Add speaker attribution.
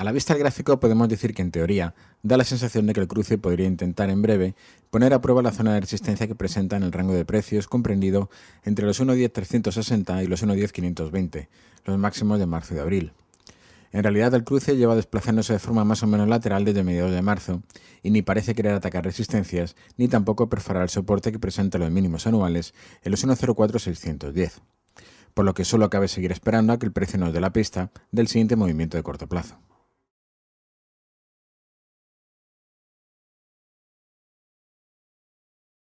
Speaker 1: A la vista del gráfico podemos decir que en teoría da la sensación de que el cruce podría intentar en breve poner a prueba la zona de resistencia que presenta en el rango de precios comprendido entre los 1.10.360 y los 1.10.520, los máximos de marzo y de abril. En realidad el cruce lleva desplazándose de forma más o menos lateral desde mediados de marzo y ni parece querer atacar resistencias ni tampoco perforar el soporte que presenta los mínimos anuales en los 1.04610, por lo que solo cabe seguir esperando a que el precio nos dé la pista del siguiente movimiento de corto plazo.